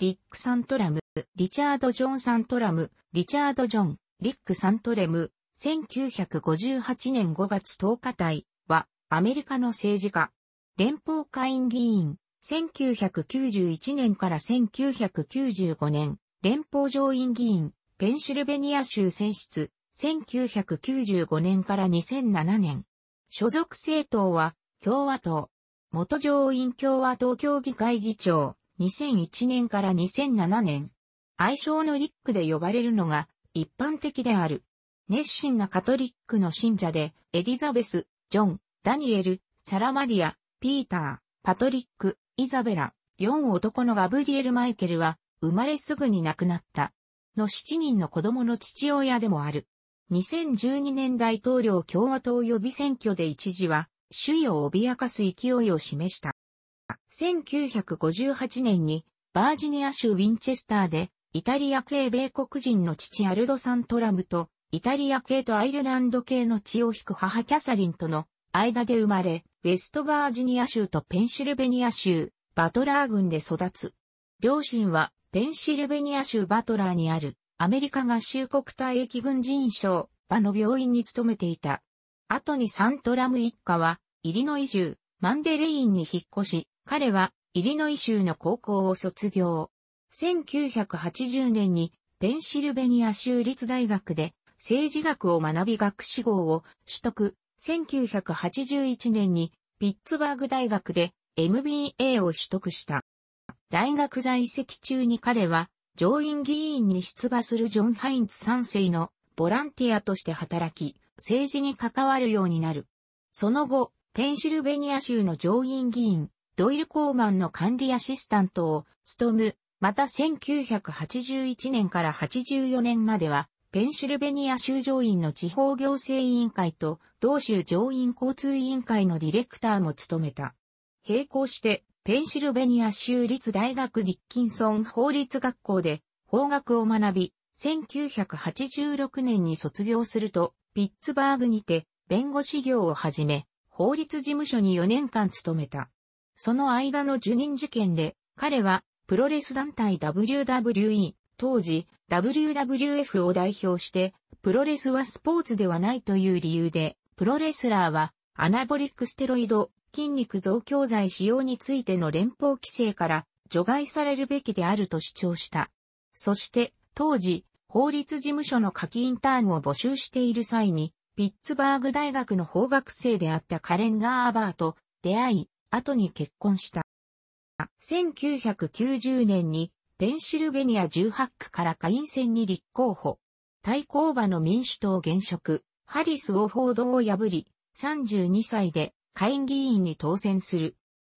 リック・サントラム、リチャード・ジョン・サントラム、リチャード・ジョン、リック・サントレム、1958年5月10日隊は、アメリカの政治家、連邦下院議員、1991年から1995年、連邦上院議員、ペンシルベニア州選出、1995年から2007年。所属政党は、共和党。元上院共和党協議会議長。2001年から2007年。愛称のリックで呼ばれるのが一般的である。熱心なカトリックの信者で、エリザベス、ジョン、ダニエル、サラマリア、ピーター、パトリック、イザベラ、4男のガブリエル・マイケルは、生まれすぐに亡くなった。の7人の子供の父親でもある。2012年大統領共和党予備選挙で一時は、首位を脅かす勢いを示した。1958年にバージニア州ウィンチェスターでイタリア系米国人の父アルド・サントラムとイタリア系とアイルランド系の血を引く母キャサリンとの間で生まれ、ウェストバージニア州とペンシルベニア州、バトラー郡で育つ。両親はペンシルベニア州バトラーにあるアメリカ合衆国退役軍人賞場の病院に勤めていた。後にサントラム一家はイリノイ州マンデレインに引っ越し、彼は、イリノイ州の高校を卒業。1980年に、ペンシルベニア州立大学で、政治学を学び学士号を取得。1981年に、ピッツバーグ大学で MBA を取得した。大学在籍中に彼は、上院議員に出馬するジョン・ハインツ3世のボランティアとして働き、政治に関わるようになる。その後、ペンシルベニア州の上院議員、ドイル・コーマンの管理アシスタントを務む、また1981年から84年までは、ペンシルベニア州上院の地方行政委員会と、同州上院交通委員会のディレクターも務めた。並行して、ペンシルベニア州立大学ディッキンソン法律学校で法学を学び、1986年に卒業すると、ピッツバーグにて弁護士業を始め、法律事務所に4年間勤めた。その間の受任事件で、彼はプロレス団体 WWE、当時 WWF を代表して、プロレスはスポーツではないという理由で、プロレスラーはアナボリックステロイド、筋肉増強剤使用についての連邦規制から除外されるべきであると主張した。そして、当時、法律事務所の下記インターンを募集している際に、ピッツバーグ大学の法学生であったカレン・ガーバーと出会い、後に結婚した。1990年にペンシルベニア18区から下院選に立候補。対抗馬の民主党現職、ハリス・オ報フォードを破り、32歳で下院議員に当選する。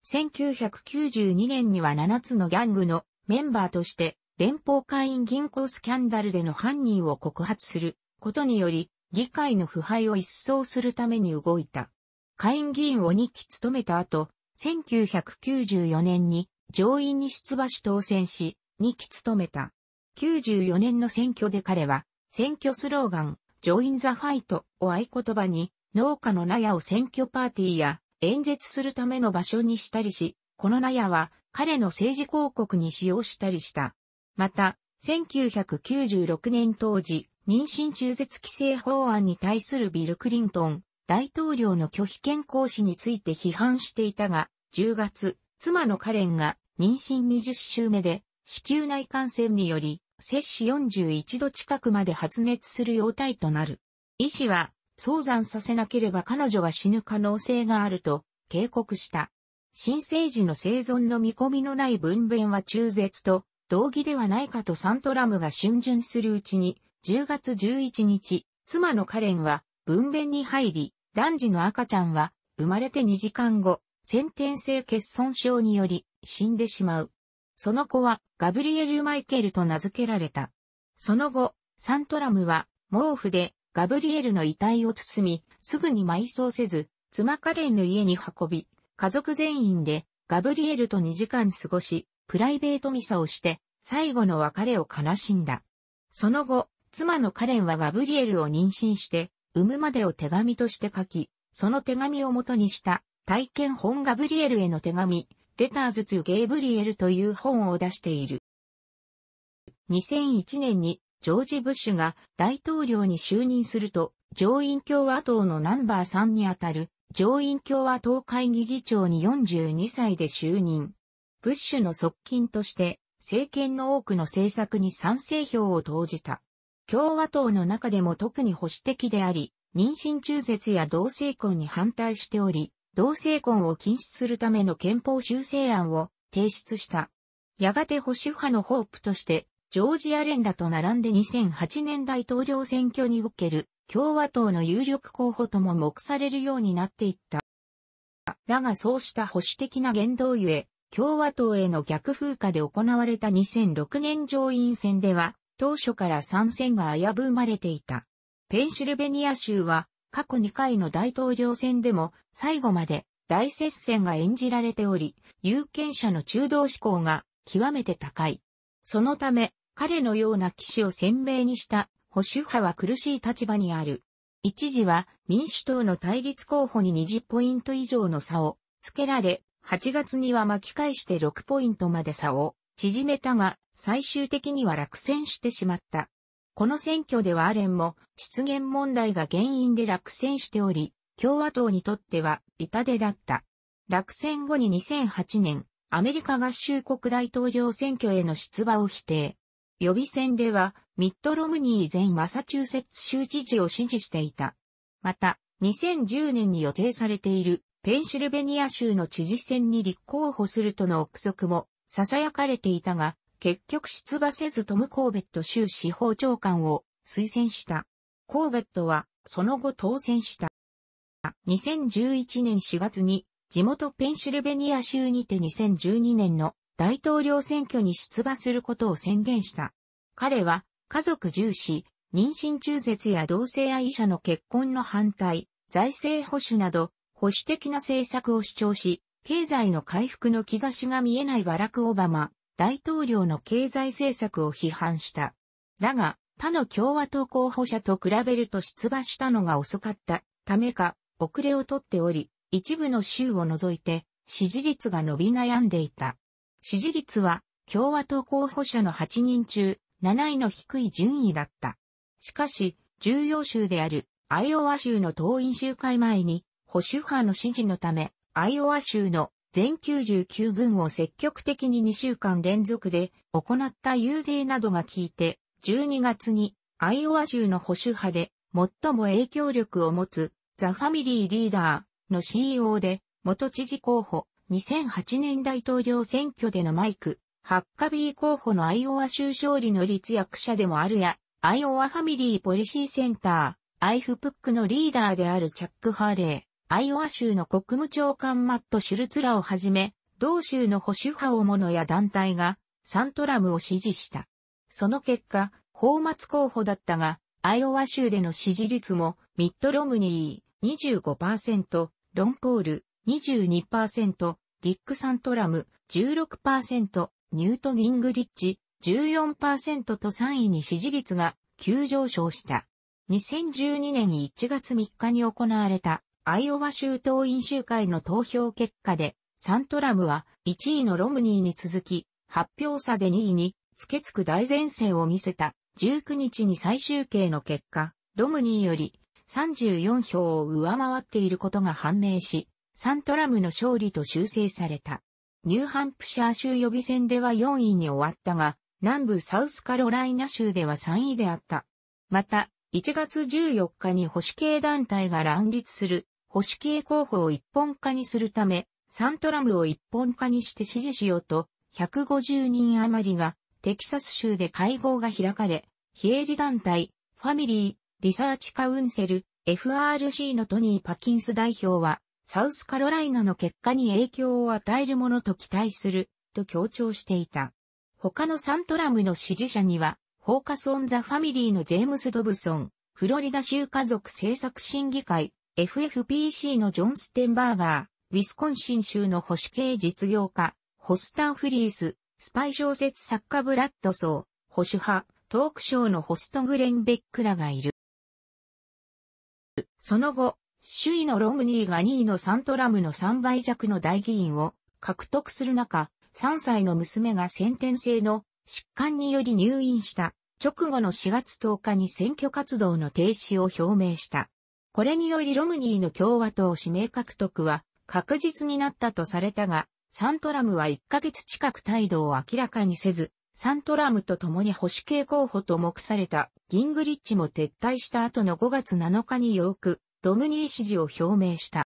1992年には7つのギャングのメンバーとして連邦会員銀行スキャンダルでの犯人を告発することにより議会の腐敗を一掃するために動いた。下院議員を2期務めた後、1994年に上院に出馬し当選し、2期務めた。94年の選挙で彼は、選挙スローガン、Join the Fight を合言葉に、農家の納屋を選挙パーティーや演説するための場所にしたりし、この納屋は彼の政治広告に使用したりした。また、1996年当時、妊娠中絶規制法案に対するビル・クリントン、大統領の拒否権行使について批判していたが、10月、妻のカレンが妊娠20週目で、子宮内感染により、摂氏41度近くまで発熱する容態となる。医師は、早産させなければ彼女が死ぬ可能性があると警告した。新生児の生存の見込みのない分娩は中絶と同義ではないかとサントラムが春巡するうちに、10月11日、妻のカレンは分娩に入り、男児の赤ちゃんは、生まれて2時間後、先天性欠損症により、死んでしまう。その子は、ガブリエル・マイケルと名付けられた。その後、サントラムは、毛布で、ガブリエルの遺体を包み、すぐに埋葬せず、妻カレンの家に運び、家族全員で、ガブリエルと2時間過ごし、プライベートミサをして、最後の別れを悲しんだ。その後、妻のカレンはガブリエルを妊娠して、産むまでを手紙として書き、その手紙を元にした体験本ガブリエルへの手紙、レターズツゲーブリエルという本を出している。2001年にジョージ・ブッシュが大統領に就任すると、上院共和党のナンバー3にあたる上院共和党会議議長に42歳で就任。ブッシュの側近として、政権の多くの政策に賛成票を投じた。共和党の中でも特に保守的であり、妊娠中絶や同性婚に反対しており、同性婚を禁止するための憲法修正案を提出した。やがて保守派のホープとして、ジョージ・アレンダと並んで2008年大統領選挙における共和党の有力候補とも目されるようになっていった。だがそうした保守的な言動ゆえ、共和党への逆風化で行われた2006年上院選では、当初から参戦が危ぶまれていた。ペンシルベニア州は過去2回の大統領選でも最後まで大接戦が演じられており、有権者の中道志向が極めて高い。そのため、彼のような騎士を鮮明にした保守派は苦しい立場にある。一時は民主党の対立候補に20ポイント以上の差をつけられ、8月には巻き返して6ポイントまで差を縮めたが、最終的には落選してしまった。この選挙ではアレンも失言問題が原因で落選しており、共和党にとっては痛手だった。落選後に2008年、アメリカ合衆国大統領選挙への出馬を否定。予備選では、ミッド・ロムニー前マサチューセッツ州知事を支持していた。また、2010年に予定されているペンシルベニア州の知事選に立候補するとの憶測も囁かれていたが、結局出馬せずトム・コーベット州司法長官を推薦した。コーベットはその後当選した。2011年4月に地元ペンシルベニア州にて2012年の大統領選挙に出馬することを宣言した。彼は家族重視、妊娠中絶や同性愛者の結婚の反対、財政保守など保守的な政策を主張し、経済の回復の兆しが見えないバラク・オバマ、大統領の経済政策を批判した。だが、他の共和党候補者と比べると出馬したのが遅かったためか、遅れをとっており、一部の州を除いて支持率が伸び悩んでいた。支持率は共和党候補者の8人中7位の低い順位だった。しかし、重要州であるアイオワ州の党員集会前に保守派の支持のため、アイオワ州の全99軍を積極的に2週間連続で行った遊説などが効いて、12月にアイオワ州の保守派で最も影響力を持つザ・ファミリーリーダーの CEO で元知事候補2008年大統領選挙でのマイク、ハッカビー候補のアイオワ州勝利の立役者でもあるや、アイオワファミリーポリシーセンター、アイフプックのリーダーであるチャック・ハーレー、アイオワ州の国務長官マット・シュルツらをはじめ、同州の保守派をのや団体が、サントラムを支持した。その結果、法末候補だったが、アイオワ州での支持率も、ミッド・ロムニー25%、ロンポール22%、ディック・サントラム16%、ニュート・ギングリッチ14%と3位に支持率が急上昇した。2012年1月3日に行われたアイオワ州党員集会の投票結果で、サントラムは1位のロムニーに続き、発表差で2位に、付けつく大前線を見せた、19日に最終形の結果、ロムニーより34票を上回っていることが判明し、サントラムの勝利と修正された。ニューハンプシャー州予備選では4位に終わったが、南部サウスカロライナ州では3位であった。また、1月14日に保守系団体が乱立する保守系候補を一本化にするため、サントラムを一本化にして支持しようと、150人余りがテキサス州で会合が開かれ、非営利団体、ファミリー、リサーチカウンセル、FRC のトニー・パキンス代表は、サウスカロライナの結果に影響を与えるものと期待する、と強調していた。他のサントラムの支持者には、フォーカス・オン・ザ・ファミリーのジェームス・ドブソン、フロリダ州家族政策審議会、FFPC のジョン・ステンバーガー、ウィスコンシン州の保守系実業家、ホスター・フリース、スパイ小説作家ブラッドソー、保守派、トークショーのホストグレン・ベックらがいる。その後、首位のロムニーが2位のサントラムの3倍弱の大議員を獲得する中、3歳の娘が先天性の疾患により入院した直後の4月10日に選挙活動の停止を表明した。これによりロムニーの共和党指名獲得は確実になったとされたが、サントラムは1ヶ月近く態度を明らかにせず、サントラムと共に保守系候補と目されたギングリッチも撤退した後の5月7日によく、ロムニー支持を表明した。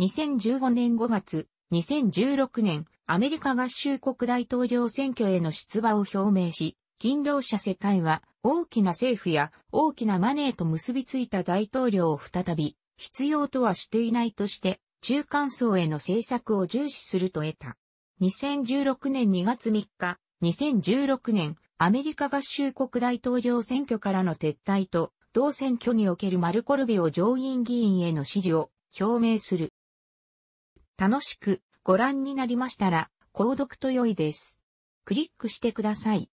2015年5月、2016年、アメリカ合衆国大統領選挙への出馬を表明し、勤労者世帯は大きな政府や大きなマネーと結びついた大統領を再び必要とはしていないとして中間層への政策を重視すると得た。2016年2月3日、2016年アメリカ合衆国大統領選挙からの撤退と同選挙におけるマルコルビオ上院議員への支持を表明する。楽しくご覧になりましたら、購読と良いです。クリックしてください。